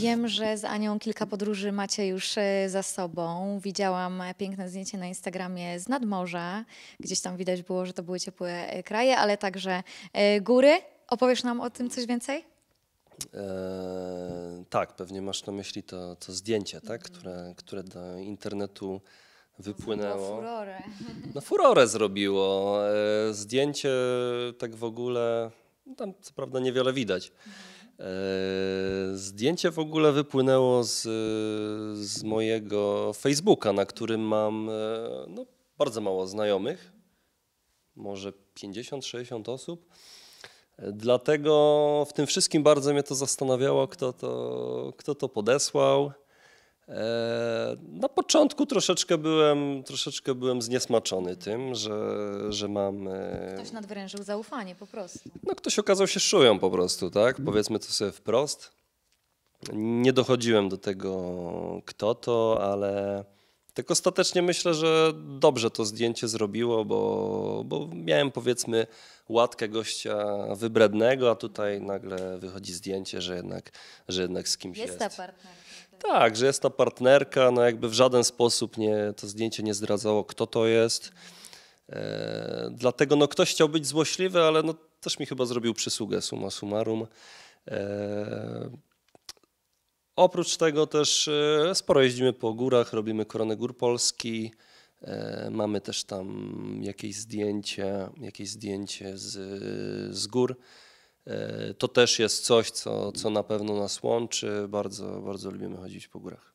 Wiem, że z Anią kilka podróży macie już e, za sobą. Widziałam piękne zdjęcie na Instagramie z nadmorza. Gdzieś tam widać było, że to były ciepłe e, kraje, ale także e, góry. Opowiesz nam o tym coś więcej? Eee, tak, pewnie masz na myśli to, to zdjęcie, tak? Mhm. które, które do internetu wypłynęło. Na furorę. No, furorę zrobiło. Zdjęcie tak w ogóle, tam co prawda niewiele widać. Mhm E, zdjęcie w ogóle wypłynęło z, z mojego Facebooka, na którym mam e, no, bardzo mało znajomych, może 50-60 osób. E, dlatego w tym wszystkim bardzo mnie to zastanawiało, kto to, kto to podesłał. E, na początku troszeczkę byłem, troszeczkę byłem zniesmaczony tym, że, że mam. E, ktoś nadwyrężył zaufanie po prostu. No, ktoś okazał się szują po prostu, tak? Powiedzmy to sobie wprost. Nie dochodziłem do tego, kto to, ale tak ostatecznie myślę, że dobrze to zdjęcie zrobiło, bo, bo miałem powiedzmy łatkę gościa wybrednego, a tutaj nagle wychodzi zdjęcie, że jednak, że jednak z kimś jest. Jest ta partnerka. Tak, że jest ta partnerka, no jakby w żaden sposób nie, to zdjęcie nie zdradzało, kto to jest. E, dlatego no ktoś chciał być złośliwy, ale no też mi chyba zrobił przysługę summa summarum. E, Oprócz tego też e, sporo jeździmy po górach, robimy koronę gór Polski. E, mamy też tam jakieś zdjęcie, jakieś zdjęcie z, z gór. E, to też jest coś, co, co na pewno nas łączy. Bardzo, bardzo lubimy chodzić po górach.